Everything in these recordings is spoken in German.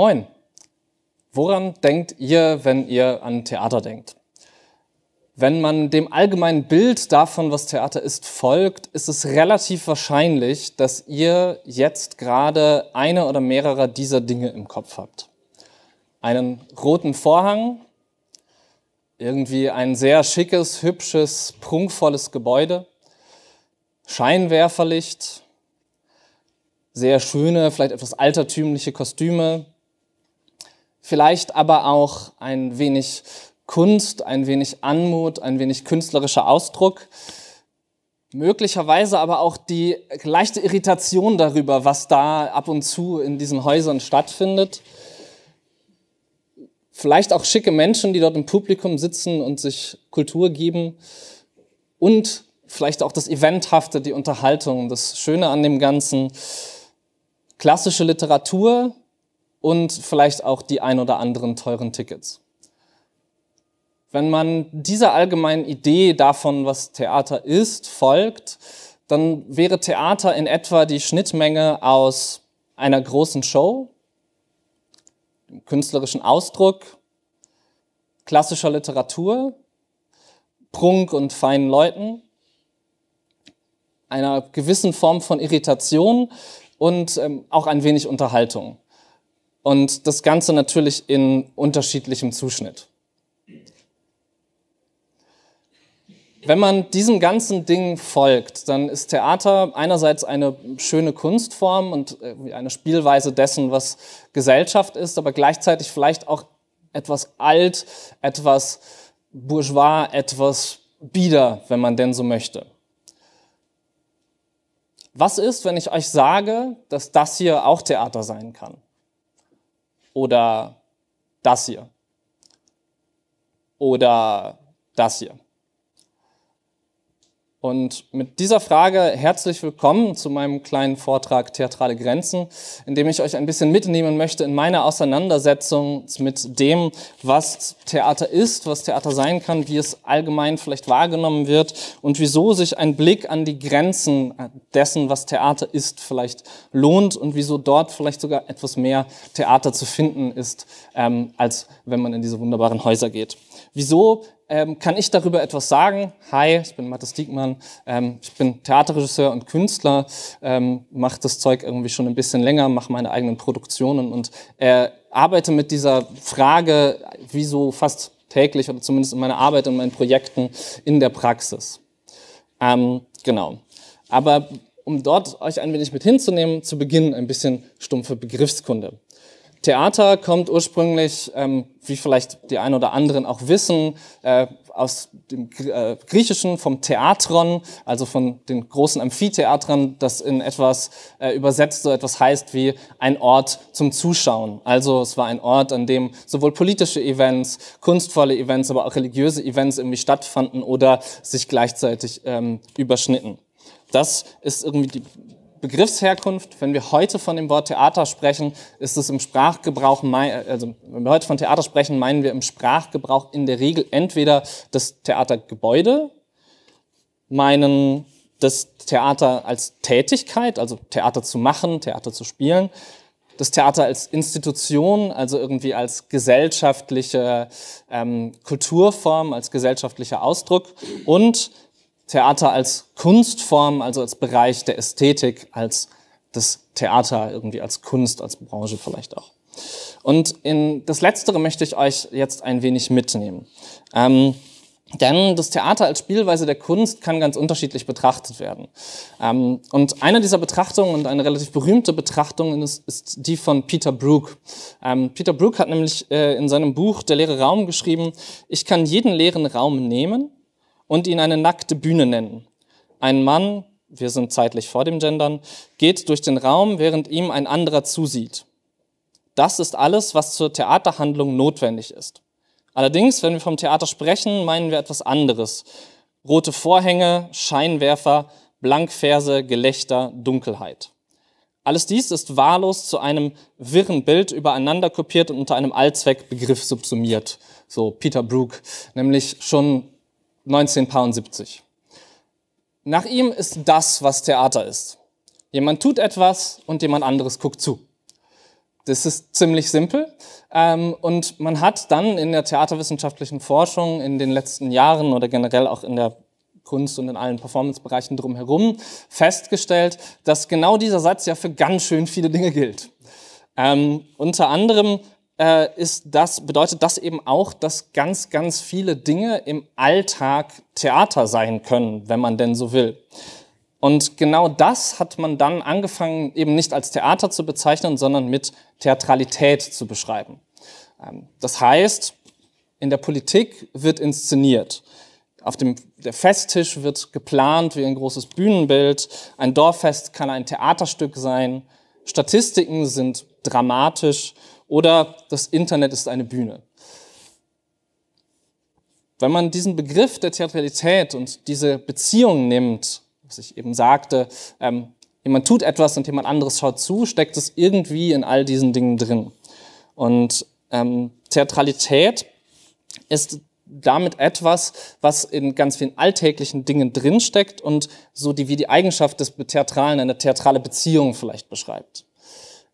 Moin! Woran denkt ihr, wenn ihr an Theater denkt? Wenn man dem allgemeinen Bild davon, was Theater ist, folgt, ist es relativ wahrscheinlich, dass ihr jetzt gerade eine oder mehrere dieser Dinge im Kopf habt. Einen roten Vorhang, irgendwie ein sehr schickes, hübsches, prunkvolles Gebäude, Scheinwerferlicht, sehr schöne, vielleicht etwas altertümliche Kostüme, Vielleicht aber auch ein wenig Kunst, ein wenig Anmut, ein wenig künstlerischer Ausdruck. Möglicherweise aber auch die leichte Irritation darüber, was da ab und zu in diesen Häusern stattfindet. Vielleicht auch schicke Menschen, die dort im Publikum sitzen und sich Kultur geben. Und vielleicht auch das Eventhafte, die Unterhaltung, das Schöne an dem Ganzen. Klassische Literatur, und vielleicht auch die ein oder anderen teuren Tickets. Wenn man dieser allgemeinen Idee davon, was Theater ist, folgt, dann wäre Theater in etwa die Schnittmenge aus einer großen Show, dem künstlerischen Ausdruck, klassischer Literatur, Prunk und feinen Leuten, einer gewissen Form von Irritation und ähm, auch ein wenig Unterhaltung. Und das Ganze natürlich in unterschiedlichem Zuschnitt. Wenn man diesem ganzen Ding folgt, dann ist Theater einerseits eine schöne Kunstform und äh, eine Spielweise dessen, was Gesellschaft ist, aber gleichzeitig vielleicht auch etwas alt, etwas bourgeois, etwas bieder, wenn man denn so möchte. Was ist, wenn ich euch sage, dass das hier auch Theater sein kann? oder das hier oder das hier. Und mit dieser Frage herzlich willkommen zu meinem kleinen Vortrag Theatrale Grenzen, in dem ich euch ein bisschen mitnehmen möchte in meiner Auseinandersetzung mit dem, was Theater ist, was Theater sein kann, wie es allgemein vielleicht wahrgenommen wird und wieso sich ein Blick an die Grenzen dessen, was Theater ist, vielleicht lohnt und wieso dort vielleicht sogar etwas mehr Theater zu finden ist, ähm, als wenn man in diese wunderbaren Häuser geht. Wieso ähm, kann ich darüber etwas sagen? Hi, ich bin Matthias Diekmann, ähm, ich bin Theaterregisseur und Künstler, ähm, mache das Zeug irgendwie schon ein bisschen länger, mache meine eigenen Produktionen und äh, arbeite mit dieser Frage, wieso fast täglich oder zumindest in meiner Arbeit und meinen Projekten in der Praxis. Ähm, genau. Aber um dort euch ein wenig mit hinzunehmen, zu Beginn ein bisschen stumpfe Begriffskunde. Theater kommt ursprünglich, ähm, wie vielleicht die einen oder anderen auch wissen, äh, aus dem äh, Griechischen vom Theatron, also von den großen Amphitheatern, das in etwas äh, übersetzt so etwas heißt wie ein Ort zum Zuschauen. Also es war ein Ort, an dem sowohl politische Events, kunstvolle Events, aber auch religiöse Events irgendwie stattfanden oder sich gleichzeitig ähm, überschnitten. Das ist irgendwie die Begriffsherkunft. Wenn wir heute von dem Wort Theater sprechen, ist es im Sprachgebrauch, also wenn wir heute von Theater sprechen, meinen wir im Sprachgebrauch in der Regel entweder das Theatergebäude, meinen das Theater als Tätigkeit, also Theater zu machen, Theater zu spielen, das Theater als Institution, also irgendwie als gesellschaftliche ähm, Kulturform, als gesellschaftlicher Ausdruck und Theater als Kunstform, also als Bereich der Ästhetik, als das Theater irgendwie als Kunst, als Branche vielleicht auch. Und in das Letztere möchte ich euch jetzt ein wenig mitnehmen. Ähm, denn das Theater als Spielweise der Kunst kann ganz unterschiedlich betrachtet werden. Ähm, und eine dieser Betrachtungen und eine relativ berühmte Betrachtung ist, ist die von Peter Brook. Ähm, Peter Brook hat nämlich äh, in seinem Buch Der leere Raum geschrieben, ich kann jeden leeren Raum nehmen und ihn eine nackte Bühne nennen. Ein Mann, wir sind zeitlich vor dem Gendern, geht durch den Raum, während ihm ein anderer zusieht. Das ist alles, was zur Theaterhandlung notwendig ist. Allerdings, wenn wir vom Theater sprechen, meinen wir etwas anderes. Rote Vorhänge, Scheinwerfer, Blankverse, Gelächter, Dunkelheit. Alles dies ist wahllos zu einem wirren Bild übereinander kopiert und unter einem Allzweckbegriff subsumiert. So Peter Brook, nämlich schon 1970. Nach ihm ist das, was Theater ist. Jemand tut etwas und jemand anderes guckt zu. Das ist ziemlich simpel. Ähm, und man hat dann in der theaterwissenschaftlichen Forschung in den letzten Jahren oder generell auch in der Kunst und in allen Performance-Bereichen drumherum festgestellt, dass genau dieser Satz ja für ganz schön viele Dinge gilt. Ähm, unter anderem äh, ist das, bedeutet das eben auch, dass ganz, ganz viele Dinge im Alltag Theater sein können, wenn man denn so will. Und genau das hat man dann angefangen, eben nicht als Theater zu bezeichnen, sondern mit Theatralität zu beschreiben. Ähm, das heißt, in der Politik wird inszeniert. Auf dem der Festtisch wird geplant wie ein großes Bühnenbild. Ein Dorffest kann ein Theaterstück sein. Statistiken sind dramatisch oder das Internet ist eine Bühne. Wenn man diesen Begriff der Theatralität und diese Beziehung nimmt, was ich eben sagte, ähm, jemand tut etwas und jemand anderes schaut zu, steckt es irgendwie in all diesen Dingen drin. Und ähm, Theatralität ist damit etwas, was in ganz vielen alltäglichen Dingen drinsteckt und so die, wie die Eigenschaft des Theatralen eine theatrale Beziehung vielleicht beschreibt.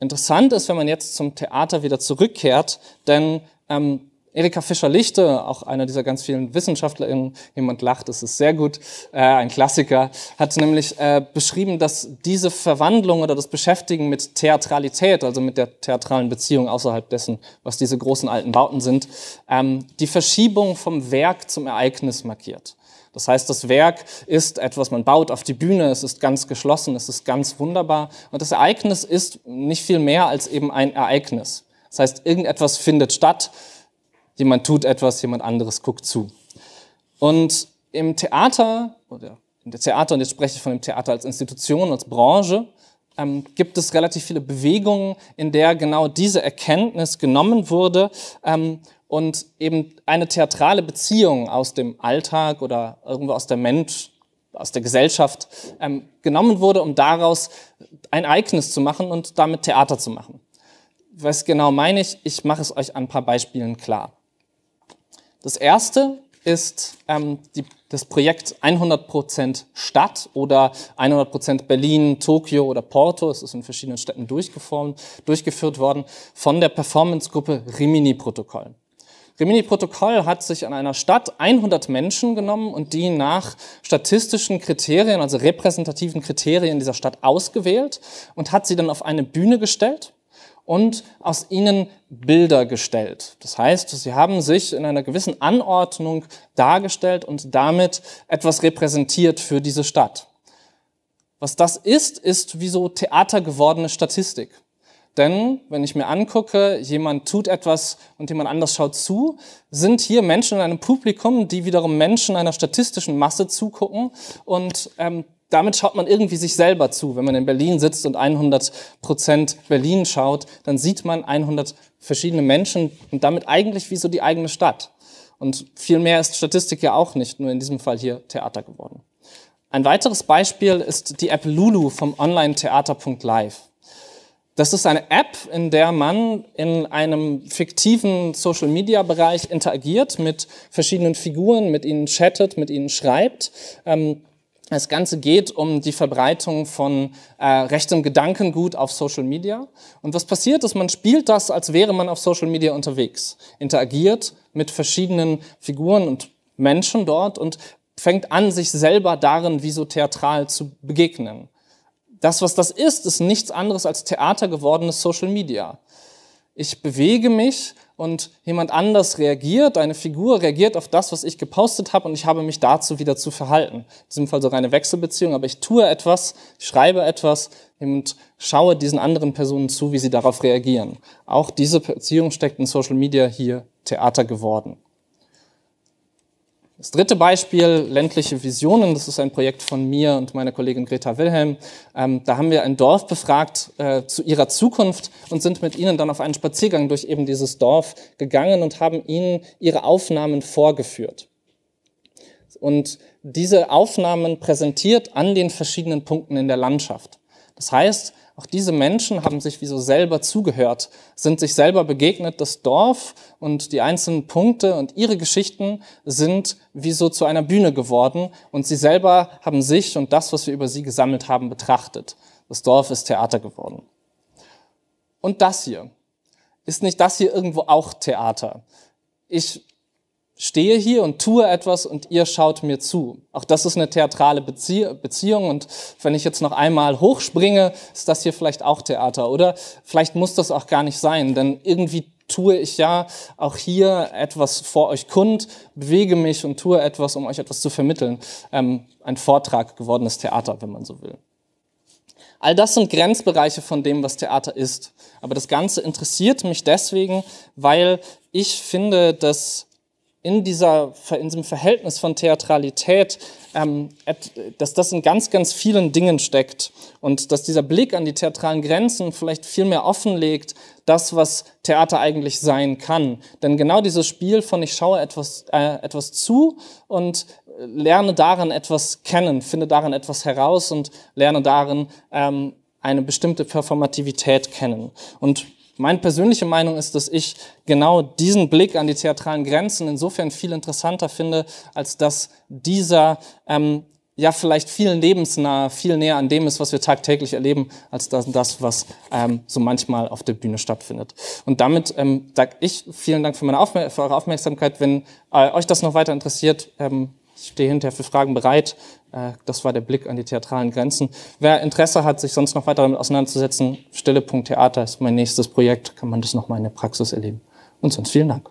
Interessant ist, wenn man jetzt zum Theater wieder zurückkehrt, denn ähm, Erika Fischer-Lichte, auch einer dieser ganz vielen WissenschaftlerInnen, jemand lacht, das ist sehr gut, äh, ein Klassiker, hat nämlich äh, beschrieben, dass diese Verwandlung oder das Beschäftigen mit Theatralität, also mit der theatralen Beziehung außerhalb dessen, was diese großen alten Bauten sind, ähm, die Verschiebung vom Werk zum Ereignis markiert. Das heißt, das Werk ist etwas, man baut auf die Bühne, es ist ganz geschlossen, es ist ganz wunderbar. Und das Ereignis ist nicht viel mehr als eben ein Ereignis. Das heißt, irgendetwas findet statt, jemand tut etwas, jemand anderes guckt zu. Und im Theater, oder in der Theater, und jetzt spreche ich von dem Theater als Institution, als Branche, ähm, gibt es relativ viele Bewegungen, in der genau diese Erkenntnis genommen wurde ähm, und eben eine theatrale Beziehung aus dem Alltag oder irgendwo aus der Mensch, aus der Gesellschaft ähm, genommen wurde, um daraus ein Ereignis zu machen und damit Theater zu machen. Was genau meine ich? Ich mache es euch an ein paar Beispielen klar. Das erste ist ähm, die das Projekt 100% Stadt oder 100% Berlin, Tokio oder Porto, es ist in verschiedenen Städten durchgeformt, durchgeführt worden, von der Performancegruppe Rimini Protokoll. Rimini Protokoll hat sich an einer Stadt 100 Menschen genommen und die nach statistischen Kriterien, also repräsentativen Kriterien dieser Stadt ausgewählt und hat sie dann auf eine Bühne gestellt und aus ihnen Bilder gestellt. Das heißt, sie haben sich in einer gewissen Anordnung dargestellt und damit etwas repräsentiert für diese Stadt. Was das ist, ist wie so Theater gewordene Statistik. Denn wenn ich mir angucke, jemand tut etwas und jemand anders schaut zu, sind hier Menschen in einem Publikum, die wiederum Menschen einer statistischen Masse zugucken und ähm, damit schaut man irgendwie sich selber zu. Wenn man in Berlin sitzt und 100 Prozent Berlin schaut, dann sieht man 100 verschiedene Menschen und damit eigentlich wie so die eigene Stadt. Und viel mehr ist Statistik ja auch nicht, nur in diesem Fall hier Theater geworden. Ein weiteres Beispiel ist die App Lulu vom Online-Theater.live. Das ist eine App, in der man in einem fiktiven Social-Media-Bereich interagiert mit verschiedenen Figuren, mit ihnen chattet, mit ihnen schreibt. Ähm, das Ganze geht um die Verbreitung von äh, rechtem Gedankengut auf Social Media. Und was passiert ist, man spielt das, als wäre man auf Social Media unterwegs, interagiert mit verschiedenen Figuren und Menschen dort und fängt an, sich selber darin wie so theatral zu begegnen. Das, was das ist, ist nichts anderes als Theater gewordenes Social Media. Ich bewege mich und jemand anders reagiert, eine Figur reagiert auf das, was ich gepostet habe und ich habe mich dazu wieder zu verhalten. In diesem Fall so reine Wechselbeziehung, aber ich tue etwas, schreibe etwas und schaue diesen anderen Personen zu, wie sie darauf reagieren. Auch diese Beziehung steckt in Social Media hier Theater geworden. Das dritte Beispiel, ländliche Visionen, das ist ein Projekt von mir und meiner Kollegin Greta Wilhelm. Ähm, da haben wir ein Dorf befragt äh, zu ihrer Zukunft und sind mit ihnen dann auf einen Spaziergang durch eben dieses Dorf gegangen und haben ihnen ihre Aufnahmen vorgeführt. Und diese Aufnahmen präsentiert an den verschiedenen Punkten in der Landschaft. Das heißt, auch diese Menschen haben sich wie so selber zugehört, sind sich selber begegnet. Das Dorf und die einzelnen Punkte und ihre Geschichten sind wie so zu einer Bühne geworden und sie selber haben sich und das, was wir über sie gesammelt haben, betrachtet. Das Dorf ist Theater geworden. Und das hier. Ist nicht das hier irgendwo auch Theater? Ich stehe hier und tue etwas und ihr schaut mir zu. Auch das ist eine theatrale Bezie Beziehung und wenn ich jetzt noch einmal hochspringe, ist das hier vielleicht auch Theater, oder? Vielleicht muss das auch gar nicht sein, denn irgendwie tue ich ja auch hier etwas vor euch kund, bewege mich und tue etwas, um euch etwas zu vermitteln. Ähm, ein Vortrag gewordenes Theater, wenn man so will. All das sind Grenzbereiche von dem, was Theater ist. Aber das Ganze interessiert mich deswegen, weil ich finde, dass in, dieser, in diesem Verhältnis von Theatralität, ähm, dass das in ganz, ganz vielen Dingen steckt und dass dieser Blick an die theatralen Grenzen vielleicht viel mehr offenlegt, das, was Theater eigentlich sein kann. Denn genau dieses Spiel von ich schaue etwas, äh, etwas zu und äh, lerne darin etwas kennen, finde darin etwas heraus und lerne darin ähm, eine bestimmte Performativität kennen. Und meine persönliche Meinung ist, dass ich genau diesen Blick an die theatralen Grenzen insofern viel interessanter finde, als dass dieser ähm, ja vielleicht viel lebensnah, viel näher an dem ist, was wir tagtäglich erleben, als das, das was ähm, so manchmal auf der Bühne stattfindet. Und damit ähm, sage ich vielen Dank für, meine Aufmer für eure Aufmerksamkeit. Wenn äh, euch das noch weiter interessiert, ähm, ich stehe hinterher für Fragen bereit. Äh, das war der Blick an die theatralen Grenzen. Wer Interesse hat, sich sonst noch weiter damit auseinanderzusetzen, Stille.theater ist mein nächstes Projekt, kann man das nochmal in der Praxis erleben. Und sonst vielen Dank.